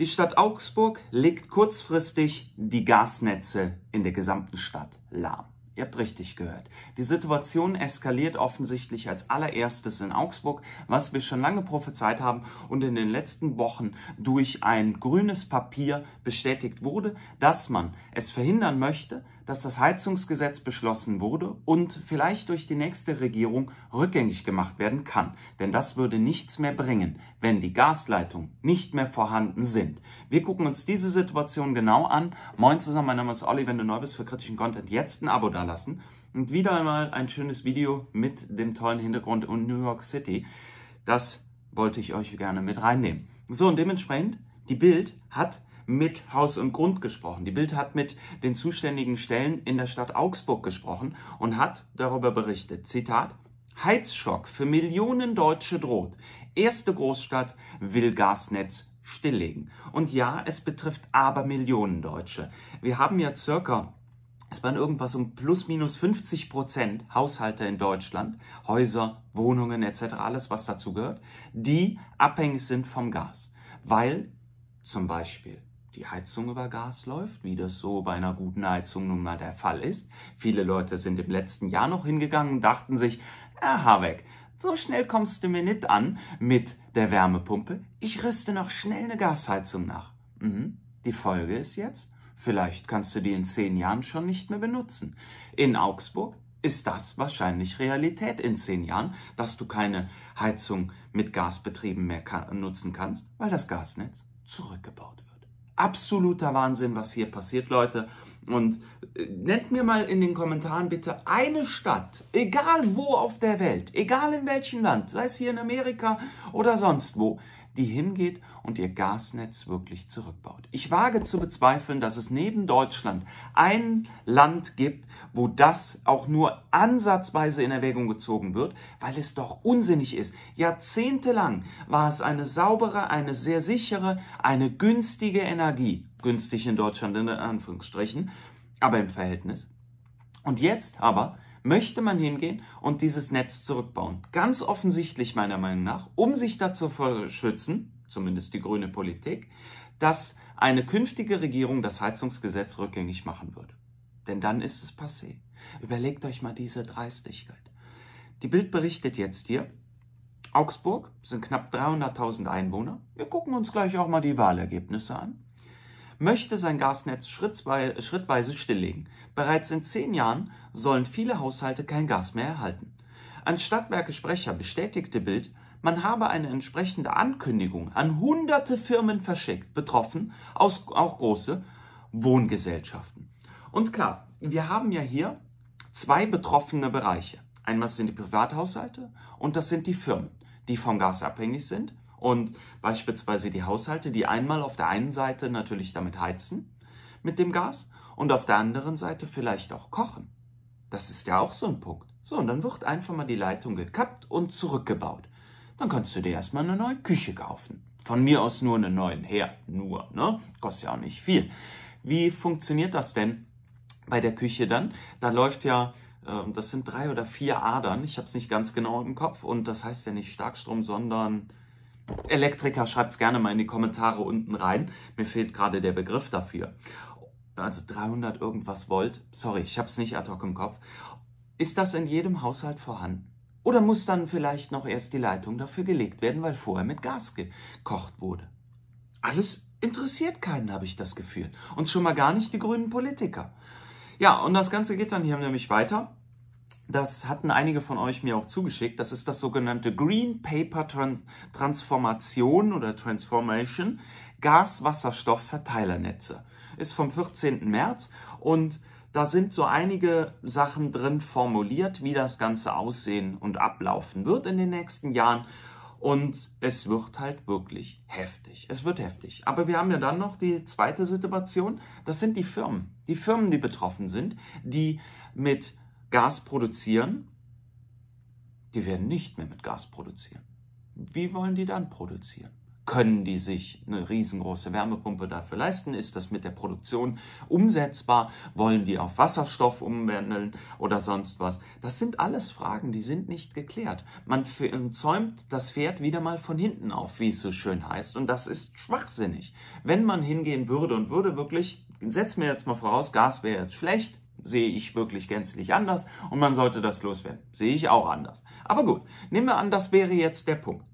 Die Stadt Augsburg legt kurzfristig die Gasnetze in der gesamten Stadt lahm. Ihr habt richtig gehört. Die Situation eskaliert offensichtlich als allererstes in Augsburg, was wir schon lange prophezeit haben und in den letzten Wochen durch ein grünes Papier bestätigt wurde, dass man es verhindern möchte, dass das Heizungsgesetz beschlossen wurde und vielleicht durch die nächste Regierung rückgängig gemacht werden kann. Denn das würde nichts mehr bringen, wenn die Gasleitungen nicht mehr vorhanden sind. Wir gucken uns diese Situation genau an. Moin zusammen, mein Name ist Olli. Wenn du neu bist für kritischen Content, jetzt ein Abo dalassen. Und wieder einmal ein schönes Video mit dem tollen Hintergrund in New York City. Das wollte ich euch gerne mit reinnehmen. So, und dementsprechend, die Bild hat mit Haus und Grund gesprochen. Die Bild hat mit den zuständigen Stellen in der Stadt Augsburg gesprochen und hat darüber berichtet. Zitat. Heizschock für Millionen Deutsche droht. Erste Großstadt will Gasnetz stilllegen. Und ja, es betrifft aber Millionen Deutsche. Wir haben ja circa es waren irgendwas um plus minus 50 Prozent Haushalte in Deutschland, Häuser, Wohnungen etc., alles was dazu gehört, die abhängig sind vom Gas, weil zum Beispiel die Heizung über Gas läuft, wie das so bei einer guten Heizung nun mal der Fall ist. Viele Leute sind im letzten Jahr noch hingegangen und dachten sich, Herr ah, Habeck, so schnell kommst du mir nicht an mit der Wärmepumpe. Ich rüste noch schnell eine Gasheizung nach. Mhm. Die Folge ist jetzt, vielleicht kannst du die in zehn Jahren schon nicht mehr benutzen. In Augsburg ist das wahrscheinlich Realität in zehn Jahren, dass du keine Heizung mit Gasbetrieben mehr nutzen kannst, weil das Gasnetz zurückgebaut wird absoluter Wahnsinn, was hier passiert, Leute. Und äh, nennt mir mal in den Kommentaren bitte eine Stadt, egal wo auf der Welt, egal in welchem Land, sei es hier in Amerika oder sonst wo, die hingeht und ihr Gasnetz wirklich zurückbaut. Ich wage zu bezweifeln, dass es neben Deutschland ein Land gibt, wo das auch nur ansatzweise in Erwägung gezogen wird, weil es doch unsinnig ist. Jahrzehntelang war es eine saubere, eine sehr sichere, eine günstige Energie, günstig in Deutschland in Anführungsstrichen, aber im Verhältnis. Und jetzt aber möchte man hingehen und dieses Netz zurückbauen. Ganz offensichtlich meiner Meinung nach, um sich dazu zu schützen, zumindest die grüne Politik, dass eine künftige Regierung das Heizungsgesetz rückgängig machen würde. Denn dann ist es passé. Überlegt euch mal diese Dreistigkeit. Die Bild berichtet jetzt hier, Augsburg sind knapp 300.000 Einwohner. Wir gucken uns gleich auch mal die Wahlergebnisse an möchte sein Gasnetz schrittweise stilllegen. Bereits in zehn Jahren sollen viele Haushalte kein Gas mehr erhalten. Ein Stadtwerke-Sprecher bestätigte Bild, man habe eine entsprechende Ankündigung an hunderte Firmen verschickt, betroffen, auch große Wohngesellschaften. Und klar, wir haben ja hier zwei betroffene Bereiche. Einmal sind die Privathaushalte und das sind die Firmen, die vom Gas abhängig sind und beispielsweise die Haushalte, die einmal auf der einen Seite natürlich damit heizen, mit dem Gas, und auf der anderen Seite vielleicht auch kochen. Das ist ja auch so ein Punkt. So, und dann wird einfach mal die Leitung gekappt und zurückgebaut. Dann kannst du dir erstmal eine neue Küche kaufen. Von mir aus nur einen neuen Herd. Nur, ne? Kostet ja auch nicht viel. Wie funktioniert das denn bei der Küche dann? Da läuft ja, ähm, das sind drei oder vier Adern. Ich habe es nicht ganz genau im Kopf. Und das heißt ja nicht Starkstrom, sondern Elektriker, schreibt es gerne mal in die Kommentare unten rein. Mir fehlt gerade der Begriff dafür. Also 300 irgendwas Volt. Sorry, ich habe es nicht ad hoc im Kopf. Ist das in jedem Haushalt vorhanden? Oder muss dann vielleicht noch erst die Leitung dafür gelegt werden, weil vorher mit Gas gekocht wurde? Alles interessiert keinen, habe ich das Gefühl. Und schon mal gar nicht die grünen Politiker. Ja, und das Ganze geht dann hier nämlich weiter das hatten einige von euch mir auch zugeschickt, das ist das sogenannte Green Paper Transformation oder Transformation Gas-Wasserstoff-Verteilernetze. Ist vom 14. März und da sind so einige Sachen drin formuliert, wie das Ganze aussehen und ablaufen wird in den nächsten Jahren. Und es wird halt wirklich heftig. Es wird heftig. Aber wir haben ja dann noch die zweite Situation. Das sind die Firmen. Die Firmen, die betroffen sind, die mit Gas produzieren? Die werden nicht mehr mit Gas produzieren. Wie wollen die dann produzieren? Können die sich eine riesengroße Wärmepumpe dafür leisten? Ist das mit der Produktion umsetzbar? Wollen die auf Wasserstoff umwandeln oder sonst was? Das sind alles Fragen, die sind nicht geklärt. Man ähm, zäumt das Pferd wieder mal von hinten auf, wie es so schön heißt. Und das ist schwachsinnig. Wenn man hingehen würde und würde wirklich, setzen mir jetzt mal voraus, Gas wäre jetzt schlecht, sehe ich wirklich gänzlich anders und man sollte das loswerden. Sehe ich auch anders. Aber gut, nehmen wir an, das wäre jetzt der Punkt.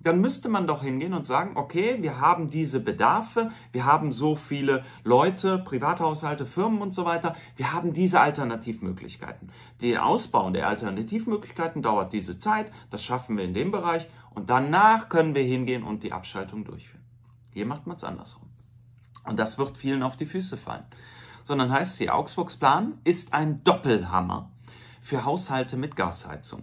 Dann müsste man doch hingehen und sagen, okay, wir haben diese Bedarfe, wir haben so viele Leute, Privathaushalte, Firmen und so weiter, wir haben diese Alternativmöglichkeiten. Den Ausbau der Alternativmöglichkeiten dauert diese Zeit, das schaffen wir in dem Bereich und danach können wir hingehen und die Abschaltung durchführen. Hier macht man es andersrum. Und das wird vielen auf die Füße fallen sondern heißt sie, Augsburgs Plan ist ein Doppelhammer für Haushalte mit Gasheizung.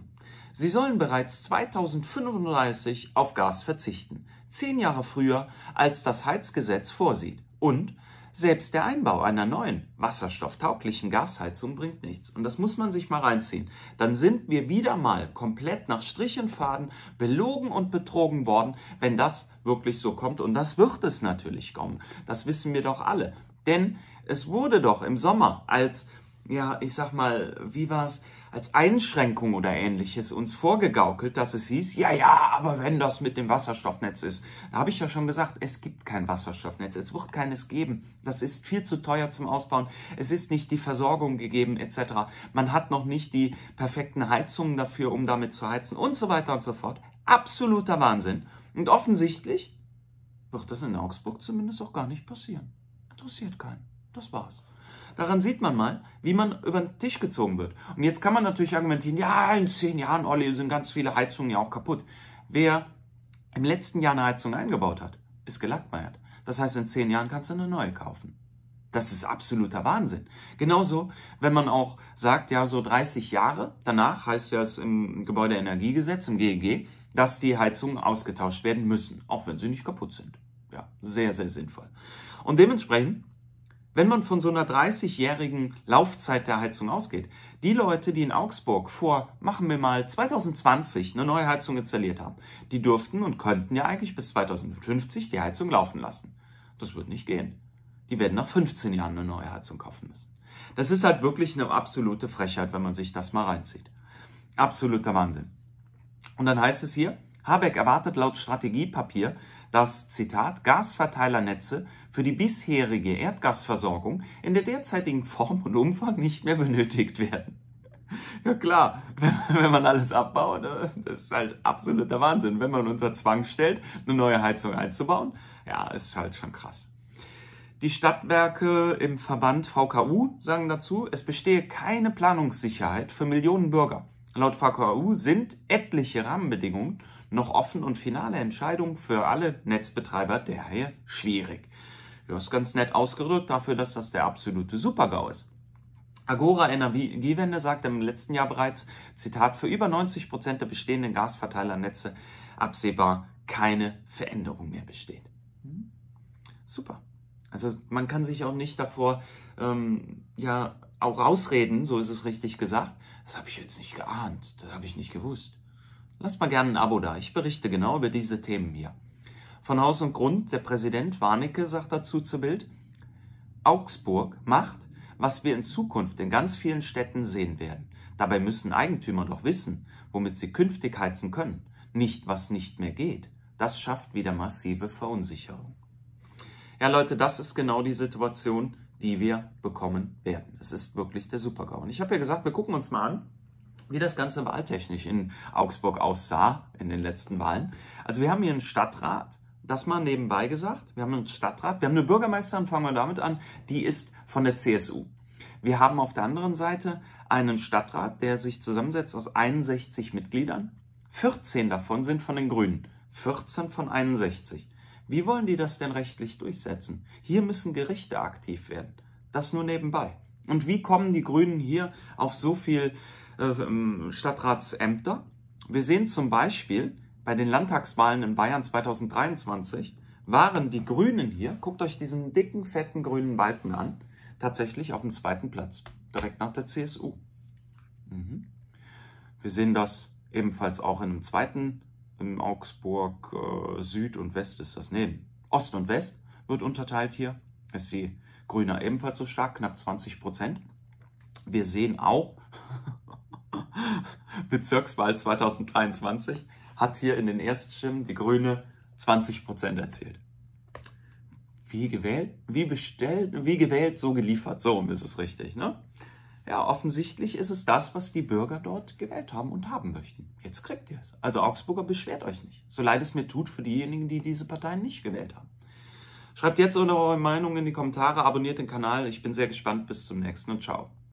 Sie sollen bereits 2035 auf Gas verzichten, zehn Jahre früher, als das Heizgesetz vorsieht. Und selbst der Einbau einer neuen, wasserstofftauglichen Gasheizung bringt nichts. Und das muss man sich mal reinziehen. Dann sind wir wieder mal komplett nach Strich und Faden belogen und betrogen worden, wenn das wirklich so kommt. Und das wird es natürlich kommen. Das wissen wir doch alle. Denn es wurde doch im Sommer als, ja, ich sag mal, wie war's, als Einschränkung oder ähnliches uns vorgegaukelt, dass es hieß, ja, ja, aber wenn das mit dem Wasserstoffnetz ist. Da habe ich ja schon gesagt, es gibt kein Wasserstoffnetz, es wird keines geben. Das ist viel zu teuer zum Ausbauen, es ist nicht die Versorgung gegeben etc. Man hat noch nicht die perfekten Heizungen dafür, um damit zu heizen und so weiter und so fort. Absoluter Wahnsinn. Und offensichtlich wird das in Augsburg zumindest auch gar nicht passieren. Interessiert keinen. Das war's. Daran sieht man mal, wie man über den Tisch gezogen wird. Und jetzt kann man natürlich argumentieren, ja, in zehn Jahren, Olli, sind ganz viele Heizungen ja auch kaputt. Wer im letzten Jahr eine Heizung eingebaut hat, ist gelackmeiert. Das heißt, in zehn Jahren kannst du eine neue kaufen. Das ist absoluter Wahnsinn. Genauso, wenn man auch sagt, ja, so 30 Jahre danach heißt ja es im Gebäudeenergiegesetz, im GEG, dass die Heizungen ausgetauscht werden müssen, auch wenn sie nicht kaputt sind. Ja, sehr, sehr sinnvoll. Und dementsprechend wenn man von so einer 30-jährigen Laufzeit der Heizung ausgeht, die Leute, die in Augsburg vor, machen wir mal 2020 eine neue Heizung installiert haben, die durften und könnten ja eigentlich bis 2050 die Heizung laufen lassen. Das wird nicht gehen. Die werden nach 15 Jahren eine neue Heizung kaufen müssen. Das ist halt wirklich eine absolute Frechheit, wenn man sich das mal reinzieht. Absoluter Wahnsinn. Und dann heißt es hier, Habeck erwartet laut Strategiepapier, dass, Zitat, Gasverteilernetze für die bisherige Erdgasversorgung in der derzeitigen Form und Umfang nicht mehr benötigt werden. Ja klar, wenn, wenn, man alles abbaut, äh, das ist halt absoluter Wahnsinn. Wenn man unter Zwang stellt, eine neue Heizung einzubauen, ja, ist halt schon krass. Die Stadtwerke im Verband VKU sagen dazu, es bestehe keine Planungssicherheit für Millionen Bürger. Laut VKU sind etliche Rahmenbedingungen noch offen und finale Entscheidung für alle Netzbetreiber daher schwierig. Ja, ist ganz nett ausgedrückt dafür, dass das der absolute Supergau ist. Agora Energiewende sagte im letzten Jahr bereits, Zitat, für über 90 Prozent der bestehenden Gasverteilernetze absehbar keine Veränderung mehr besteht. Hm? Super. Also man kann sich auch nicht davor ähm, ja auch rausreden, so ist es richtig gesagt. Das habe ich jetzt nicht geahnt, das habe ich nicht gewusst. Lasst mal gerne ein Abo da, ich berichte genau über diese Themen hier. Von Haus und Grund, der Präsident Warnecke sagt dazu zu Bild, Augsburg macht, was wir in Zukunft in ganz vielen Städten sehen werden. Dabei müssen Eigentümer doch wissen, womit sie künftig heizen können, nicht was nicht mehr geht. Das schafft wieder massive Verunsicherung. Ja Leute, das ist genau die Situation, die wir bekommen werden. Es ist wirklich der Supergau. Und ich habe ja gesagt, wir gucken uns mal an, wie das Ganze wahltechnisch in Augsburg aussah in den letzten Wahlen. Also wir haben hier einen Stadtrat, das mal nebenbei gesagt. Wir haben einen Stadtrat, wir haben eine Bürgermeisterin, fangen wir damit an, die ist von der CSU. Wir haben auf der anderen Seite einen Stadtrat, der sich zusammensetzt aus 61 Mitgliedern. 14 davon sind von den Grünen. 14 von 61. Wie wollen die das denn rechtlich durchsetzen? Hier müssen Gerichte aktiv werden. Das nur nebenbei. Und wie kommen die Grünen hier auf so viel äh, ähm, Stadtratsämter. Wir sehen zum Beispiel bei den Landtagswahlen in Bayern 2023 waren die Grünen hier, guckt euch diesen dicken, fetten grünen Balken an, tatsächlich auf dem zweiten Platz, direkt nach der CSU. Mhm. Wir sehen das ebenfalls auch in einem zweiten, in Augsburg äh, Süd und West ist das, nee, Ost und West wird unterteilt hier, ist die Grüne ebenfalls so stark, knapp 20 Prozent. Wir sehen auch, Bezirkswahl 2023 hat hier in den ersten Stimmen die Grüne 20 Prozent erzielt. Wie gewählt, wie bestellt, wie gewählt, so geliefert. So ist es richtig, ne? Ja, offensichtlich ist es das, was die Bürger dort gewählt haben und haben möchten. Jetzt kriegt ihr es. Also Augsburger, beschwert euch nicht. So leid es mir tut für diejenigen, die diese Parteien nicht gewählt haben. Schreibt jetzt eure Meinung in die Kommentare, abonniert den Kanal. Ich bin sehr gespannt. Bis zum nächsten und ciao.